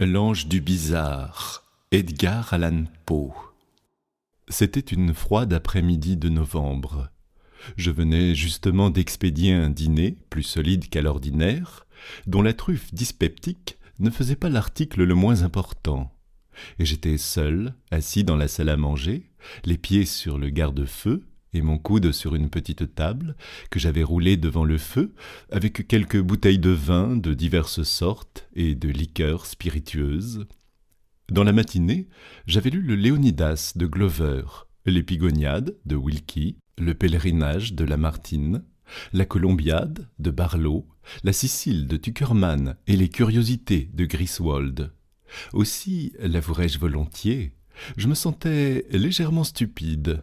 L'ange du bizarre, Edgar Allan Poe. C'était une froide après-midi de novembre. Je venais justement d'expédier un dîner, plus solide qu'à l'ordinaire, dont la truffe dyspeptique ne faisait pas l'article le moins important. Et j'étais seul, assis dans la salle à manger, les pieds sur le garde-feu, et mon coude sur une petite table que j'avais roulée devant le feu, avec quelques bouteilles de vin de diverses sortes et de liqueurs spiritueuses. Dans la matinée, j'avais lu le Léonidas de Glover, l'Épigoniade de Wilkie, le Pèlerinage de Lamartine, la Colombiade de Barlow, la Sicile de Tuckerman et les Curiosités de Griswold. Aussi l'avouerai-je volontiers, je me sentais légèrement stupide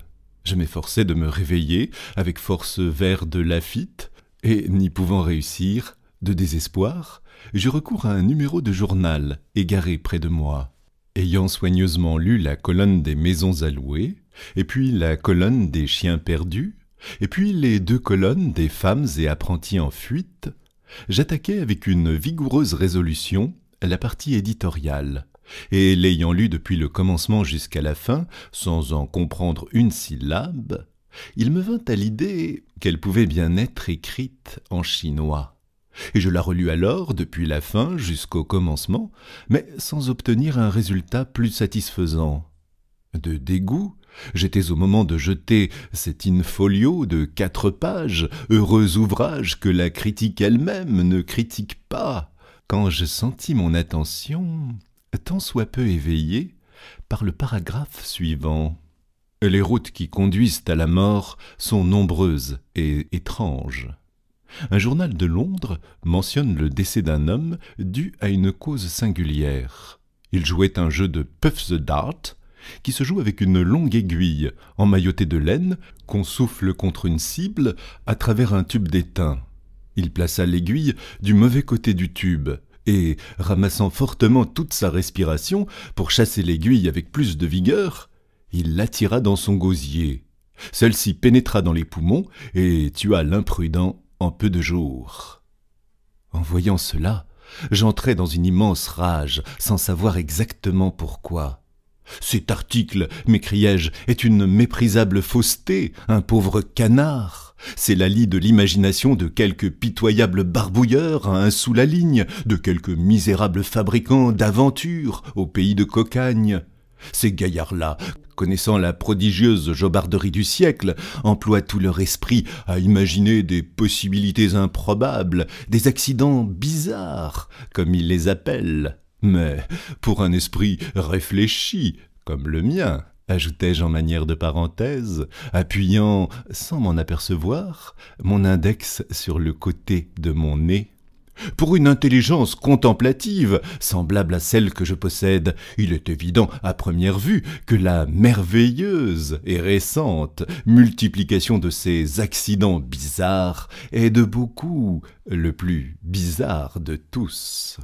je m'efforçais de me réveiller, avec force vers de Laffitte, et n'y pouvant réussir, de désespoir, je recours à un numéro de journal égaré près de moi. Ayant soigneusement lu la colonne des maisons allouées, et puis la colonne des chiens perdus, et puis les deux colonnes des femmes et apprentis en fuite, j'attaquai avec une vigoureuse résolution la partie éditoriale et l'ayant lu depuis le commencement jusqu'à la fin, sans en comprendre une syllabe, il me vint à l'idée qu'elle pouvait bien être écrite en chinois, et je la relus alors depuis la fin jusqu'au commencement, mais sans obtenir un résultat plus satisfaisant. De dégoût, j'étais au moment de jeter cet infolio de quatre pages, heureux ouvrage que la critique elle-même ne critique pas, quand je sentis mon attention tant soit peu éveillé par le paragraphe suivant. Les routes qui conduisent à la mort sont nombreuses et étranges. Un journal de Londres mentionne le décès d'un homme dû à une cause singulière. Il jouait un jeu de Puff the Dart, qui se joue avec une longue aiguille, emmaillotée de laine, qu'on souffle contre une cible à travers un tube d'étain. Il plaça l'aiguille du mauvais côté du tube, et, ramassant fortement toute sa respiration pour chasser l'aiguille avec plus de vigueur, il l'attira dans son gosier. Celle-ci pénétra dans les poumons et tua l'imprudent en peu de jours. En voyant cela, j'entrai dans une immense rage, sans savoir exactement pourquoi. Cet article, m'écriai-je, est une méprisable fausseté, un pauvre canard. C'est la lie de l'imagination de quelque pitoyable barbouilleur à un sous la ligne, de quelque misérable fabricant d'aventures au pays de Cocagne. Ces gaillards-là, connaissant la prodigieuse jobarderie du siècle, emploient tout leur esprit à imaginer des possibilités improbables, des accidents bizarres, comme ils les appellent. Mais pour un esprit réfléchi, comme le mien, ajoutai-je en manière de parenthèse, appuyant, sans m'en apercevoir, mon index sur le côté de mon nez. Pour une intelligence contemplative, semblable à celle que je possède, il est évident à première vue que la merveilleuse et récente multiplication de ces accidents bizarres est de beaucoup le plus bizarre de tous.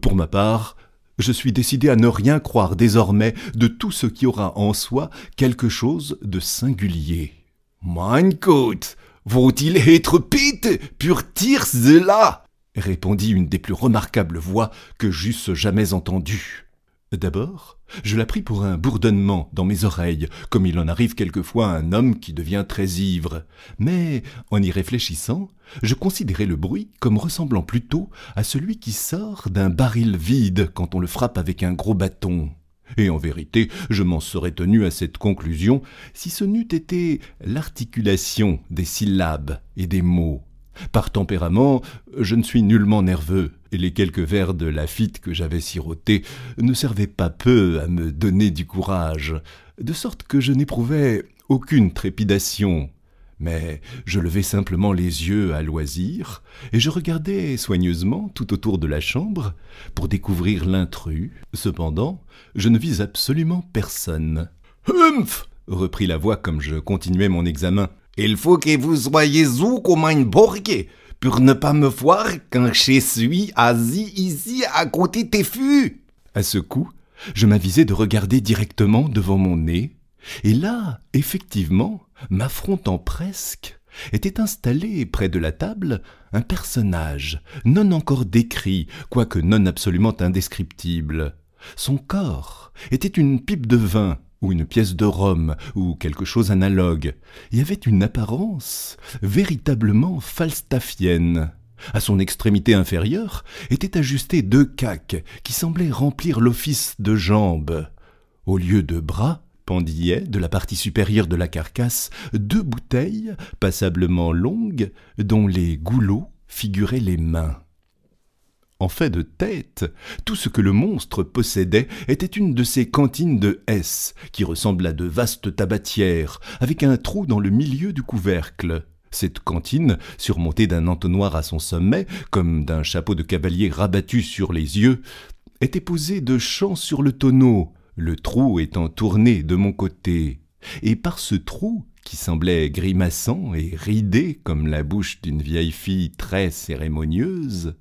Pour ma part, je suis décidé à ne rien croire désormais de tout ce qui aura en soi quelque chose de singulier. Mein Gott, vont-ils être pite, pur cela répondit une des plus remarquables voix que j'eusse jamais entendue. D'abord, je la pris pour un bourdonnement dans mes oreilles, comme il en arrive quelquefois à un homme qui devient très ivre. Mais, en y réfléchissant, je considérais le bruit comme ressemblant plutôt à celui qui sort d'un baril vide quand on le frappe avec un gros bâton. Et en vérité, je m'en serais tenu à cette conclusion si ce n'eût été l'articulation des syllabes et des mots par tempérament, je ne suis nullement nerveux, et les quelques verres de Lafitte que j'avais sirotés ne servaient pas peu à me donner du courage, de sorte que je n'éprouvais aucune trépidation. Mais je levais simplement les yeux à loisir, et je regardais soigneusement tout autour de la chambre pour découvrir l'intrus. Cependant, je ne vis absolument personne. Humph reprit la voix comme je continuais mon examen. Il faut que vous soyez ou comme un borgue pour ne pas me voir quand je suis assis ici à côté tes fûts. À ce coup, je m'avisai de regarder directement devant mon nez, et là, effectivement, m'affrontant presque, était installé près de la table un personnage, non encore décrit, quoique non absolument indescriptible. Son corps était une pipe de vin, ou une pièce de rhum, ou quelque chose analogue, et avait une apparence véritablement falstaffienne. À son extrémité inférieure étaient ajustées deux caques qui semblaient remplir l'office de jambes. Au lieu de bras, pendillaient de la partie supérieure de la carcasse deux bouteilles passablement longues dont les goulots figuraient les mains en fait de tête, tout ce que le monstre possédait était une de ces cantines de S qui ressemblent à de vastes tabatières, avec un trou dans le milieu du couvercle. Cette cantine, surmontée d'un entonnoir à son sommet, comme d'un chapeau de cavalier rabattu sur les yeux, était posée de champ sur le tonneau, le trou étant tourné de mon côté. Et par ce trou, qui semblait grimaçant et ridé comme la bouche d'une vieille fille très cérémonieuse,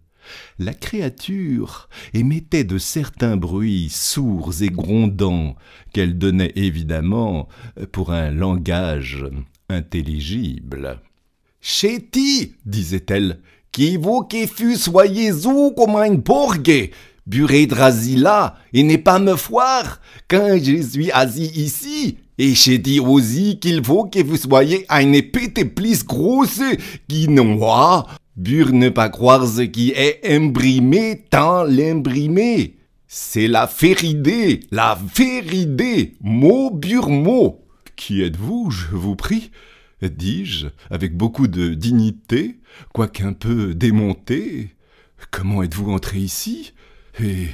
la créature émettait de certains bruits sourds et grondants qu'elle donnait évidemment pour un langage intelligible. Chéti, disait-elle, qui vaut qu'e soyez ou comme un bourgue, buré là et n'est pas me foire, quand je suis assis ici, et j'ai dit aussi qu'il faut que vous soyez une épée de plus grosse qui moi, Bure ne pas croire ce qui est imprimé tant l'imprimé. C'est la féridée, la féridée, mot bure mot. Qui êtes-vous, je vous prie dis-je, avec beaucoup de dignité, quoiqu'un peu démonté. Comment êtes-vous entré ici Et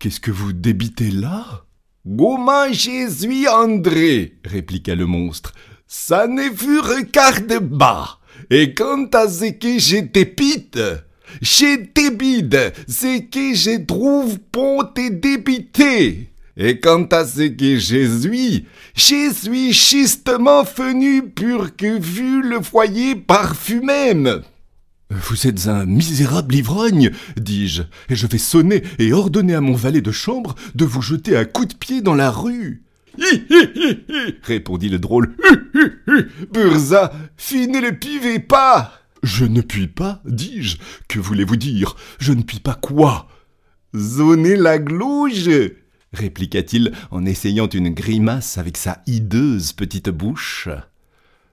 qu'est-ce que vous débitez là Goma Jésus André répliqua le monstre. Ça ne fut de bas. Et quant à ce que j'ai débite, je ce que je trouve pour et débiter. Et quant à ce que j'ai, suis, je suis justement venu pur que vu le foyer parfumé. Vous êtes un misérable ivrogne, dis-je, et je vais sonner et ordonner à mon valet de chambre de vous jeter à coup de pied dans la rue. Hi, répondit le drôle. Burza, finez le pivez pas Je ne puis pas, dis-je. Que voulez-vous dire Je ne puis pas quoi Zoner la glouge répliqua-t-il en essayant une grimace avec sa hideuse petite bouche.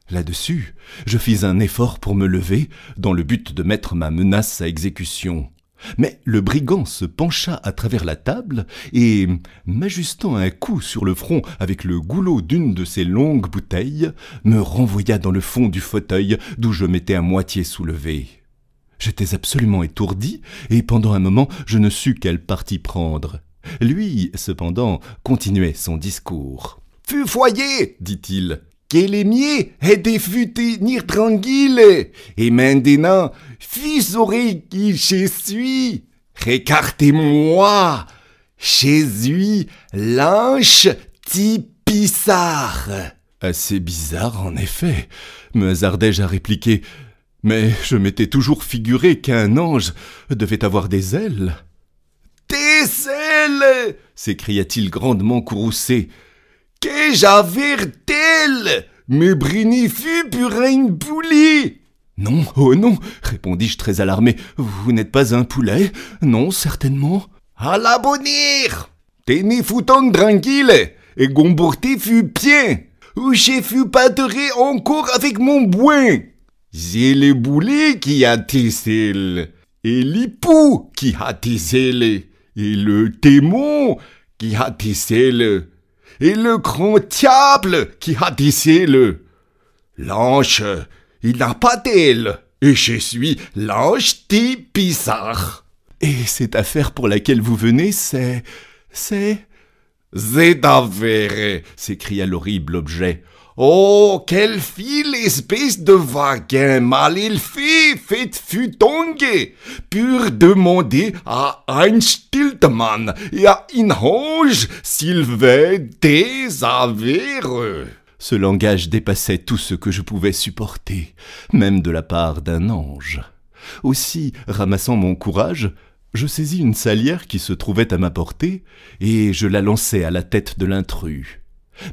Là-dessus, je fis un effort pour me lever, dans le but de mettre ma menace à exécution. Mais le brigand se pencha à travers la table et, m'ajustant un coup sur le front avec le goulot d'une de ses longues bouteilles, me renvoya dans le fond du fauteuil d'où je m'étais à moitié soulevé. J'étais absolument étourdi, et pendant un moment je ne sus quel parti prendre. Lui, cependant, continuait son discours. Fufoyé, dit-il, et les miens étaient tenir tranquille. Et maintenant, fils aurait qui je suis. récartez moi Jésus l'anche l'ange Tipissard. Assez bizarre, en effet, me hasardai-je à répliquer. Mais je m'étais toujours figuré qu'un ange devait avoir des ailes. Des ailes s'écria-t-il grandement courroucé. Que j'avère-t-elle Mes fut pur une Non, oh non, répondis-je très alarmé. Vous n'êtes pas un poulet Non, certainement. À la bonne Tenez tranquille et Gombourté fut bien. Ou j'ai fut pâteré encore avec mon bouin. »« J'ai le boulet qui a tissé et l'époux qui a tissé et le témoin qui a tissé et le grand diable qui a tissé le. L'ange, il n'a pas d'aile, et je suis l'ange des Et cette affaire pour laquelle vous venez, c'est. c'est. C'est avéré, s'écria l'horrible objet. Oh, quel fil, espèce de vagin mal il fait, fait fut Pur demander à Einstiltmann et à Inhange s'il veut des Ce langage dépassait tout ce que je pouvais supporter, même de la part d'un ange. Aussi, ramassant mon courage, je saisis une salière qui se trouvait à ma portée, et je la lançai à la tête de l'intrus.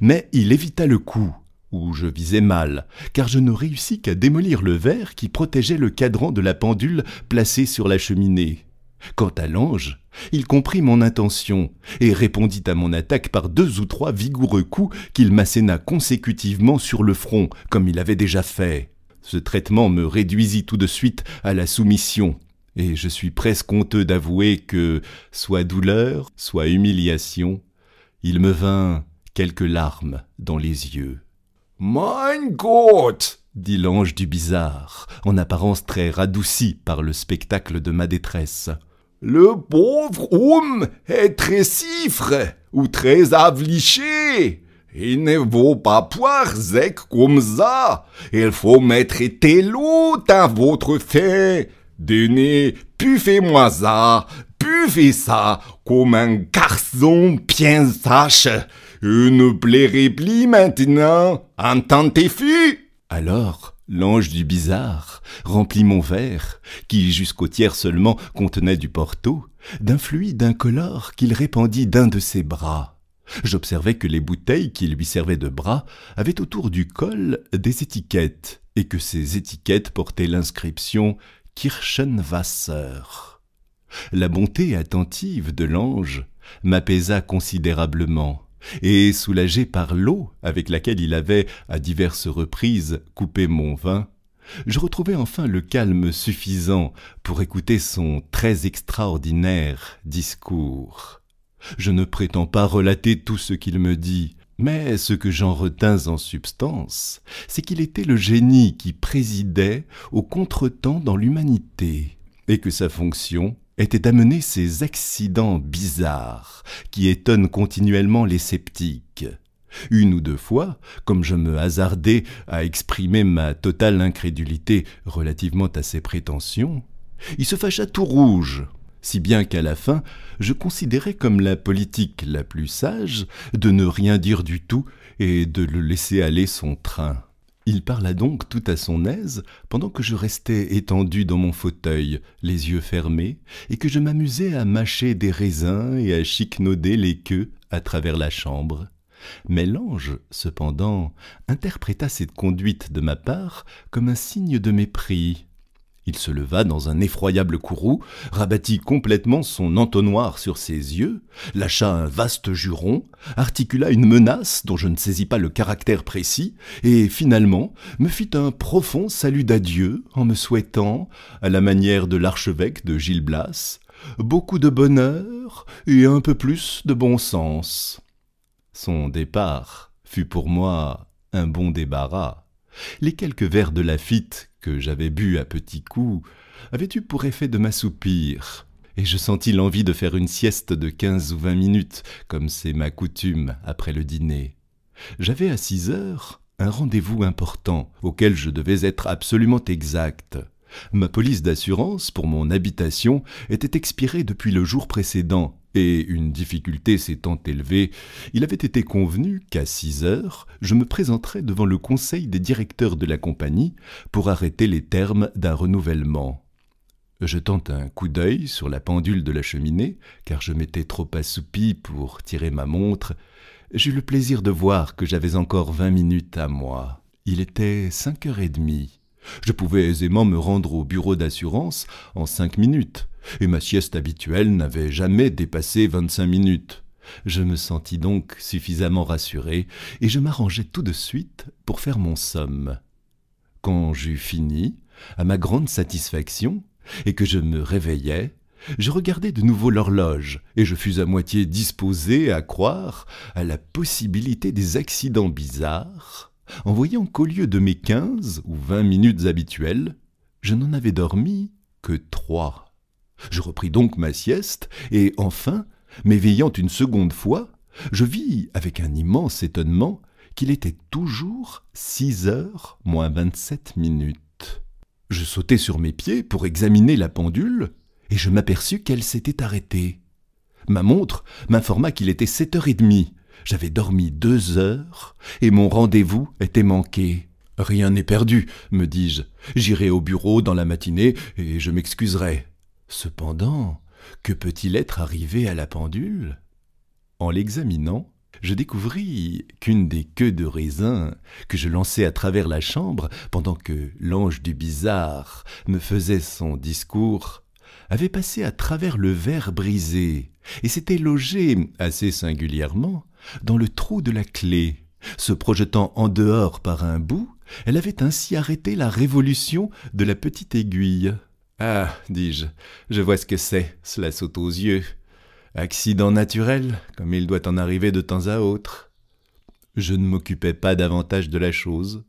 Mais il évita le coup, où je visais mal, car je ne réussis qu'à démolir le verre qui protégeait le cadran de la pendule placée sur la cheminée. Quant à l'ange, il comprit mon intention et répondit à mon attaque par deux ou trois vigoureux coups qu'il m'asséna consécutivement sur le front, comme il avait déjà fait. Ce traitement me réduisit tout de suite à la soumission, et je suis presque honteux d'avouer que, soit douleur, soit humiliation, il me vint quelques larmes dans les yeux. Mein Gott dit l'ange du bizarre, en apparence très radouci par le spectacle de ma détresse. Le pauvre homme est très siffre ou très avliché. Il ne vaut pas poire zec comme ça. Il faut mettre tel à votre fait. Denez, puffez-moi ça, puffez ça, comme un garçon bien sache. Une plaie maintenant, entends vous Alors, l'ange du bizarre remplit mon verre, qui jusqu'au tiers seulement contenait du porto, d'un fluide incolore qu'il répandit d'un de ses bras. J'observai que les bouteilles qui lui servaient de bras avaient autour du col des étiquettes, et que ces étiquettes portaient l'inscription Kirchenwasser. La bonté attentive de l'ange m'apaisa considérablement et soulagé par l'eau avec laquelle il avait, à diverses reprises, coupé mon vin, je retrouvai enfin le calme suffisant pour écouter son très extraordinaire discours. Je ne prétends pas relater tout ce qu'il me dit, mais ce que j'en retins en substance, c'est qu'il était le génie qui présidait au contretemps dans l'humanité, et que sa fonction était d'amener ces accidents bizarres qui étonnent continuellement les sceptiques. Une ou deux fois, comme je me hasardais à exprimer ma totale incrédulité relativement à ses prétentions, il se fâcha tout rouge, si bien qu'à la fin, je considérais comme la politique la plus sage de ne rien dire du tout et de le laisser aller son train. Il parla donc tout à son aise, pendant que je restais étendu dans mon fauteuil, les yeux fermés, et que je m'amusais à mâcher des raisins et à chiquenauder les queues à travers la chambre. Mais l'ange, cependant, interpréta cette conduite de ma part comme un signe de mépris. Il se leva dans un effroyable courroux, rabattit complètement son entonnoir sur ses yeux, lâcha un vaste juron, articula une menace dont je ne saisis pas le caractère précis, et finalement me fit un profond salut d'adieu en me souhaitant, à la manière de l'archevêque de Gil Blas, beaucoup de bonheur et un peu plus de bon sens. Son départ fut pour moi un bon débarras. Les quelques vers de Laffitte que j'avais bu à petits coups, avait eu pour effet de m'assoupir, et je sentis l'envie de faire une sieste de quinze ou vingt minutes, comme c'est ma coutume après le dîner. J'avais à six heures un rendez-vous important, auquel je devais être absolument exact. Ma police d'assurance pour mon habitation était expirée depuis le jour précédent, et une difficulté s'étant élevée, il avait été convenu qu'à six heures, je me présenterais devant le conseil des directeurs de la compagnie pour arrêter les termes d'un renouvellement. Jetant un coup d'œil sur la pendule de la cheminée, car je m'étais trop assoupi pour tirer ma montre, j'eus le plaisir de voir que j'avais encore vingt minutes à moi. Il était cinq heures et demie. Je pouvais aisément me rendre au bureau d'assurance en cinq minutes, et ma sieste habituelle n'avait jamais dépassé vingt-cinq minutes. Je me sentis donc suffisamment rassuré, et je m'arrangeai tout de suite pour faire mon somme. Quand j'eus fini, à ma grande satisfaction, et que je me réveillais, je regardai de nouveau l'horloge, et je fus à moitié disposé à croire à la possibilité des accidents bizarres en voyant qu'au lieu de mes quinze ou vingt minutes habituelles, je n'en avais dormi que trois. Je repris donc ma sieste, et enfin, m'éveillant une seconde fois, je vis avec un immense étonnement qu'il était toujours six heures moins vingt-sept minutes. Je sautai sur mes pieds pour examiner la pendule, et je m'aperçus qu'elle s'était arrêtée. Ma montre m'informa qu'il était sept heures et demie, j'avais dormi deux heures et mon rendez-vous était manqué. Rien n'est perdu, me dis-je. J'irai au bureau dans la matinée et je m'excuserai. Cependant, que peut-il être arrivé à la pendule En l'examinant, je découvris qu'une des queues de raisin que je lançais à travers la chambre pendant que l'ange du bizarre me faisait son discours avait passé à travers le verre brisé et s'était logé, assez singulièrement, dans le trou de la clé. Se projetant en dehors par un bout, elle avait ainsi arrêté la révolution de la petite aiguille. Ah, dis-je, je vois ce que c'est, cela saute aux yeux. Accident naturel, comme il doit en arriver de temps à autre. Je ne m'occupais pas davantage de la chose,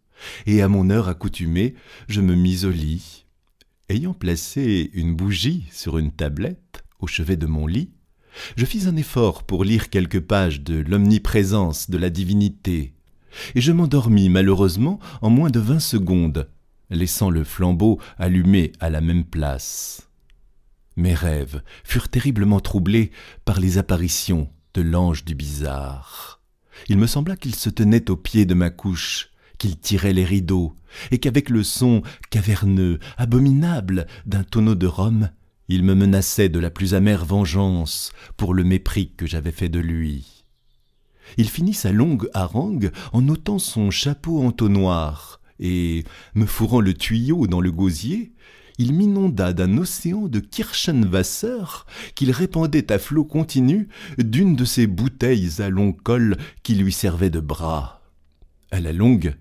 et à mon heure accoutumée, je me mis au lit, Ayant placé une bougie sur une tablette au chevet de mon lit, je fis un effort pour lire quelques pages de l'omniprésence de la divinité, et je m'endormis malheureusement en moins de vingt secondes, laissant le flambeau allumé à la même place. Mes rêves furent terriblement troublés par les apparitions de l'ange du bizarre. Il me sembla qu'il se tenait au pied de ma couche, qu'il tirait les rideaux, et qu'avec le son caverneux, abominable d'un tonneau de rhum, il me menaçait de la plus amère vengeance pour le mépris que j'avais fait de lui. Il finit sa longue harangue en ôtant son chapeau en tonnoir, et, me fourrant le tuyau dans le gosier, il m'inonda d'un océan de Kirschenwasser qu'il répandait à flot continu d'une de ces bouteilles à long col qui lui servaient de bras. À la longue,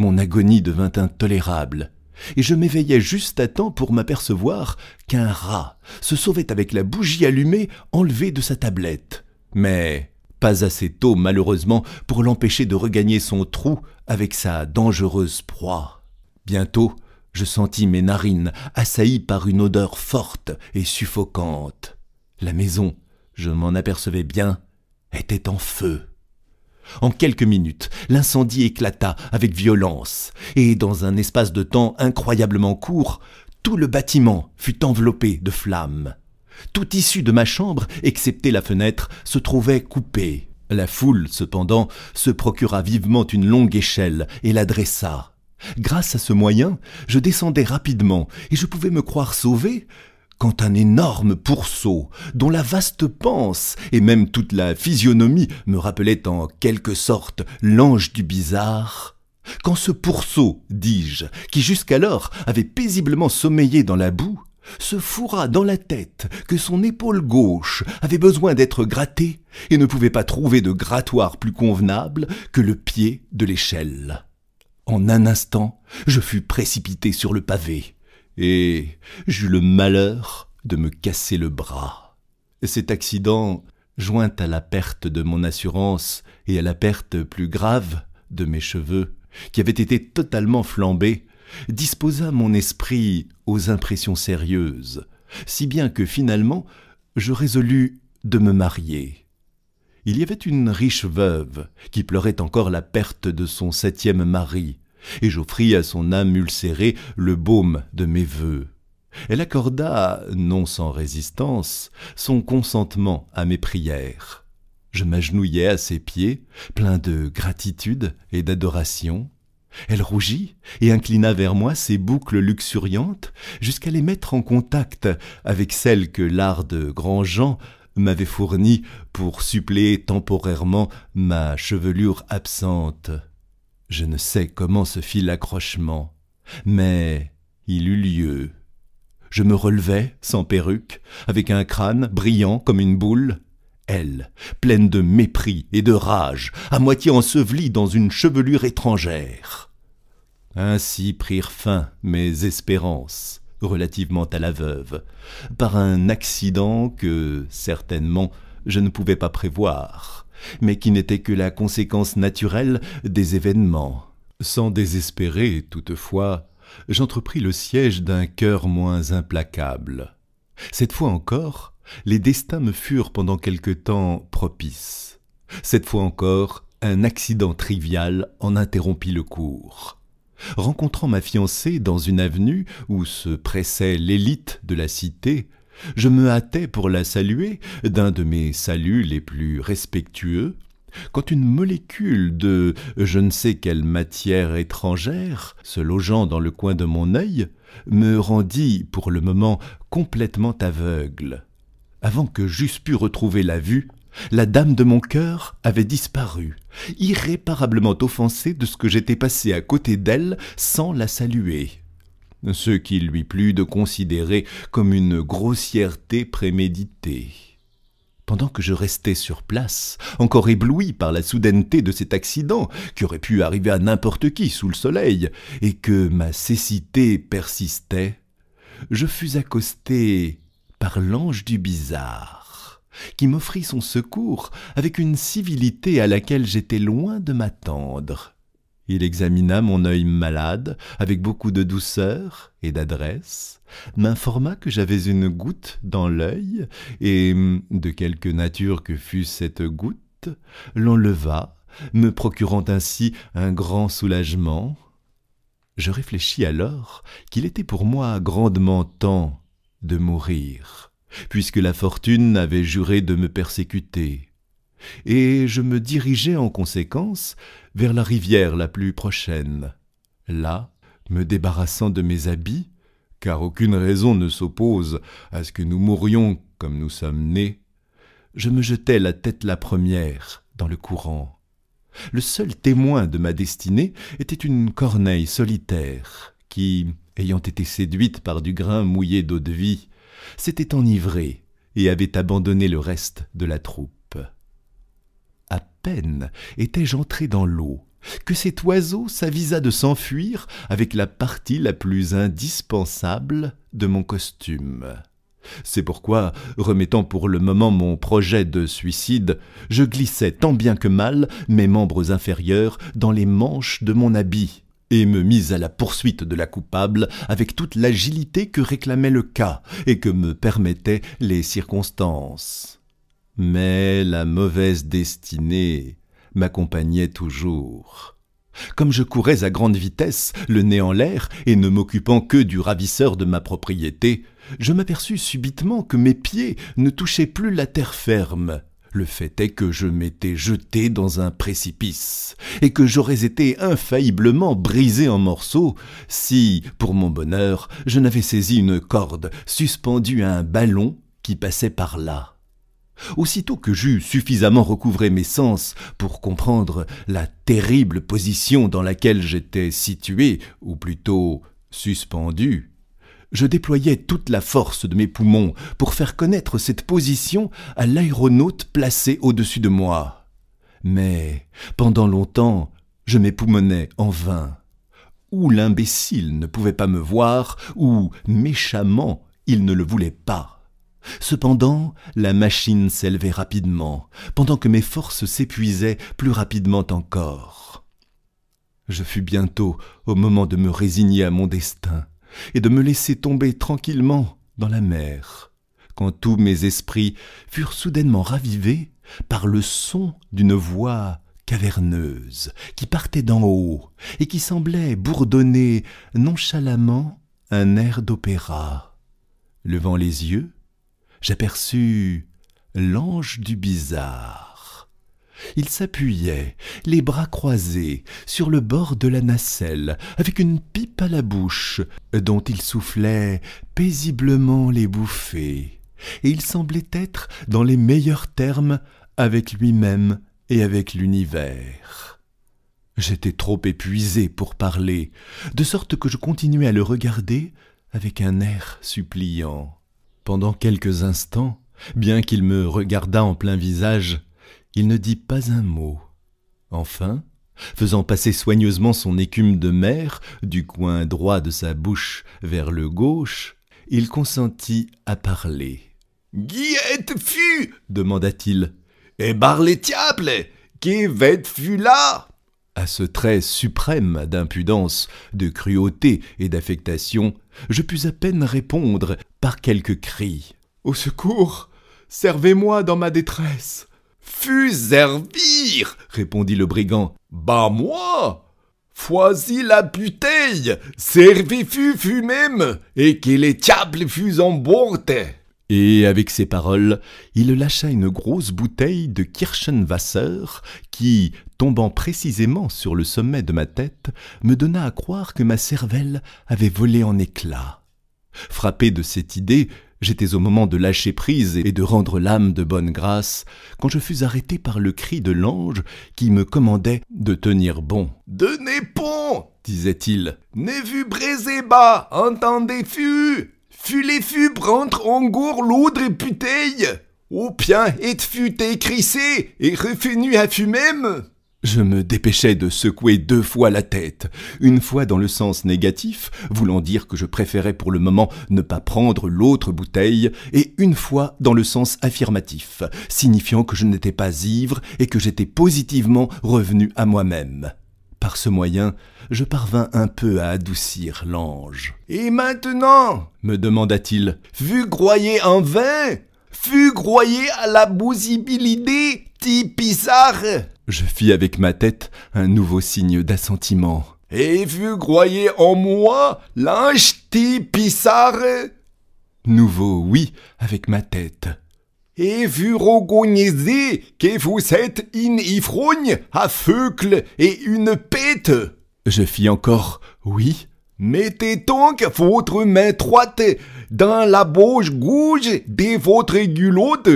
mon agonie devint intolérable, et je m'éveillai juste à temps pour m'apercevoir qu'un rat se sauvait avec la bougie allumée enlevée de sa tablette. Mais pas assez tôt malheureusement pour l'empêcher de regagner son trou avec sa dangereuse proie. Bientôt, je sentis mes narines assaillies par une odeur forte et suffocante. La maison, je m'en apercevais bien, était en feu. En quelques minutes, l'incendie éclata avec violence, et dans un espace de temps incroyablement court, tout le bâtiment fut enveloppé de flammes. Tout issu de ma chambre, excepté la fenêtre, se trouvait coupé. La foule, cependant, se procura vivement une longue échelle et la dressa. Grâce à ce moyen, je descendais rapidement et je pouvais me croire sauvé quand un énorme pourceau, dont la vaste panse et même toute la physionomie me rappelaient en quelque sorte l'ange du bizarre, quand ce pourceau, dis-je, qui jusqu'alors avait paisiblement sommeillé dans la boue, se fourra dans la tête que son épaule gauche avait besoin d'être grattée et ne pouvait pas trouver de grattoir plus convenable que le pied de l'échelle. En un instant, je fus précipité sur le pavé et j'eus le malheur de me casser le bras. Cet accident, joint à la perte de mon assurance et à la perte plus grave de mes cheveux, qui avaient été totalement flambés, disposa mon esprit aux impressions sérieuses, si bien que finalement je résolus de me marier. Il y avait une riche veuve qui pleurait encore la perte de son septième mari, et j'offris à son âme ulcérée le baume de mes vœux. Elle accorda, non sans résistance, son consentement à mes prières. Je m'agenouillai à ses pieds, plein de gratitude et d'adoration. Elle rougit et inclina vers moi ses boucles luxuriantes jusqu'à les mettre en contact avec celles que l'art de Grandjean m'avait fournies pour suppléer temporairement ma chevelure absente. Je ne sais comment se fit l'accrochement, mais il eut lieu. Je me relevai, sans perruque, avec un crâne brillant comme une boule. Elle, pleine de mépris et de rage, à moitié ensevelie dans une chevelure étrangère. Ainsi prirent fin mes espérances relativement à la veuve, par un accident que, certainement, je ne pouvais pas prévoir mais qui n'était que la conséquence naturelle des événements. Sans désespérer, toutefois, j'entrepris le siège d'un cœur moins implacable. Cette fois encore, les destins me furent pendant quelque temps propices. Cette fois encore, un accident trivial en interrompit le cours. Rencontrant ma fiancée dans une avenue où se pressait l'élite de la cité, je me hâtais pour la saluer d'un de mes saluts les plus respectueux, quand une molécule de je ne sais quelle matière étrangère, se logeant dans le coin de mon œil, me rendit pour le moment complètement aveugle. Avant que j'eusse pu retrouver la vue, la dame de mon cœur avait disparu, irréparablement offensée de ce que j'étais passé à côté d'elle sans la saluer ce qu'il lui plut de considérer comme une grossièreté préméditée. Pendant que je restais sur place, encore ébloui par la soudaineté de cet accident, qui aurait pu arriver à n'importe qui sous le soleil, et que ma cécité persistait, je fus accosté par l'ange du bizarre, qui m'offrit son secours avec une civilité à laquelle j'étais loin de m'attendre. Il examina mon œil malade avec beaucoup de douceur et d'adresse, m'informa que j'avais une goutte dans l'œil, et, de quelque nature que fût cette goutte, l'enleva, me procurant ainsi un grand soulagement. Je réfléchis alors qu'il était pour moi grandement temps de mourir, puisque la fortune avait juré de me persécuter et je me dirigeai en conséquence vers la rivière la plus prochaine. Là, me débarrassant de mes habits, car aucune raison ne s'oppose à ce que nous mourions comme nous sommes nés, je me jetai la tête la première dans le courant. Le seul témoin de ma destinée était une corneille solitaire qui, ayant été séduite par du grain mouillé d'eau-de-vie, s'était enivrée et avait abandonné le reste de la troupe peine étais-je entré dans l'eau que cet oiseau s'avisa de s'enfuir avec la partie la plus indispensable de mon costume. C'est pourquoi, remettant pour le moment mon projet de suicide, je glissais tant bien que mal mes membres inférieurs dans les manches de mon habit, et me mis à la poursuite de la coupable avec toute l'agilité que réclamait le cas et que me permettaient les circonstances. Mais la mauvaise destinée m'accompagnait toujours. Comme je courais à grande vitesse, le nez en l'air, et ne m'occupant que du ravisseur de ma propriété, je m'aperçus subitement que mes pieds ne touchaient plus la terre ferme. Le fait est que je m'étais jeté dans un précipice, et que j'aurais été infailliblement brisé en morceaux si, pour mon bonheur, je n'avais saisi une corde suspendue à un ballon qui passait par là. Aussitôt que j'eus suffisamment recouvré mes sens pour comprendre la terrible position dans laquelle j'étais situé, ou plutôt suspendu, je déployai toute la force de mes poumons pour faire connaître cette position à l'aéronaute placé au-dessus de moi. Mais pendant longtemps, je m'époumonnais en vain. Ou l'imbécile ne pouvait pas me voir, ou méchamment il ne le voulait pas. Cependant, la machine s'élevait rapidement, pendant que mes forces s'épuisaient plus rapidement encore. Je fus bientôt au moment de me résigner à mon destin et de me laisser tomber tranquillement dans la mer, quand tous mes esprits furent soudainement ravivés par le son d'une voix caverneuse qui partait d'en haut et qui semblait bourdonner nonchalamment un air d'opéra. Levant les yeux, j'aperçus l'ange du bizarre. Il s'appuyait, les bras croisés, sur le bord de la nacelle, avec une pipe à la bouche, dont il soufflait paisiblement les bouffées, et il semblait être, dans les meilleurs termes, avec lui-même et avec l'univers. J'étais trop épuisé pour parler, de sorte que je continuais à le regarder avec un air suppliant. Pendant quelques instants, bien qu'il me regardât en plein visage, il ne dit pas un mot. Enfin, faisant passer soigneusement son écume de mer du coin droit de sa bouche vers le gauche, il consentit à parler. êtes fut demanda-t-il. Et eh, les diables qui êtes fut là à ce trait suprême d'impudence, de cruauté et d'affectation, je pus à peine répondre par quelques cris. Au secours Servez-moi dans ma détresse Fus servir répondit le brigand. Bah moi Foisis la bouteille servez fu même, Et que les diables fus en bourte et avec ces paroles, il lâcha une grosse bouteille de Kirschenwasser, qui, tombant précisément sur le sommet de ma tête, me donna à croire que ma cervelle avait volé en éclats. Frappé de cette idée, j'étais au moment de lâcher prise et de rendre l'âme de bonne grâce, quand je fus arrêté par le cri de l'ange qui me commandait de tenir bon. De pont disait-il. Ne vu bas, entendez vous les entre prendre l'oudre et puteille, ou bien, et fut écrissé et revenu à même ?» je me dépêchais de secouer deux fois la tête, une fois dans le sens négatif, voulant dire que je préférais pour le moment ne pas prendre l'autre bouteille, et une fois dans le sens affirmatif, signifiant que je n'étais pas ivre et que j'étais positivement revenu à moi-même. Par ce moyen, je parvins un peu à adoucir l'ange. Et maintenant me demanda-t-il, vu groyé en vain Fus groyé à la bousibilité, tipisare Je fis avec ma tête un nouveau signe d'assentiment. Et vu groyé en moi, l'ange tipisare Nouveau oui avec ma tête et vous reconnaissez que vous êtes une ivrogne, feucle et une pète ?»« Je fis encore oui. Mettez donc votre main droite dans la bouche gouge de votre gulotte.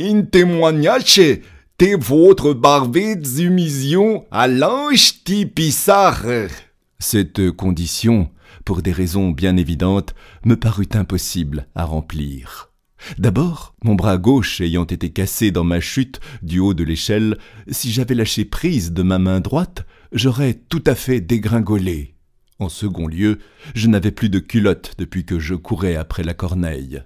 In témoignage de votre barbée d'humiliation à l'ange de Cette condition, pour des raisons bien évidentes, me parut impossible à remplir. D'abord, mon bras gauche ayant été cassé dans ma chute du haut de l'échelle, si j'avais lâché prise de ma main droite, j'aurais tout à fait dégringolé. En second lieu, je n'avais plus de culotte depuis que je courais après la corneille.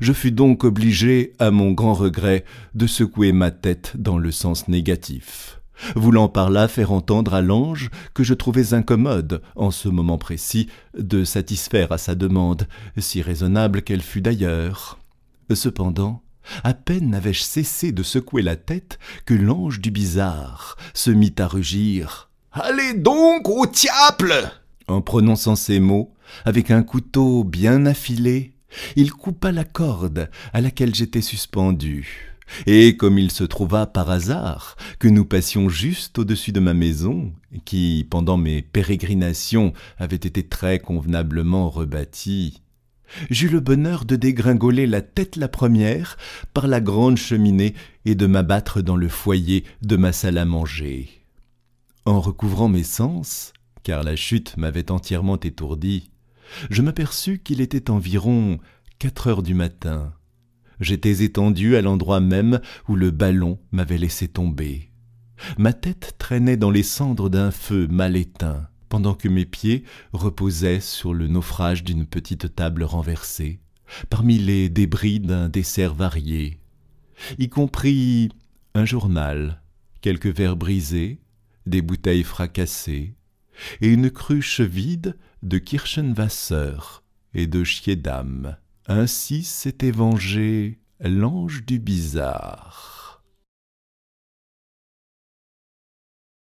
Je fus donc obligé, à mon grand regret, de secouer ma tête dans le sens négatif, voulant par là faire entendre à l'ange que je trouvais incommode, en ce moment précis, de satisfaire à sa demande, si raisonnable qu'elle fût d'ailleurs. Cependant, à peine n'avais-je cessé de secouer la tête que l'ange du bizarre se mit à rugir. Allez donc au diable En prononçant ces mots, avec un couteau bien affilé, il coupa la corde à laquelle j'étais suspendu. Et comme il se trouva par hasard que nous passions juste au-dessus de ma maison, qui, pendant mes pérégrinations, avait été très convenablement rebâtie, j'eus le bonheur de dégringoler la tête la première par la grande cheminée et de m'abattre dans le foyer de ma salle à manger. En recouvrant mes sens, car la chute m'avait entièrement étourdi, je m'aperçus qu'il était environ quatre heures du matin. J'étais étendu à l'endroit même où le ballon m'avait laissé tomber. Ma tête traînait dans les cendres d'un feu mal éteint pendant que mes pieds reposaient sur le naufrage d'une petite table renversée, parmi les débris d'un dessert varié, y compris un journal, quelques verres brisés, des bouteilles fracassées, et une cruche vide de Kirchenwasser et de Chiedam. Ainsi s'était vengé l'ange du bizarre.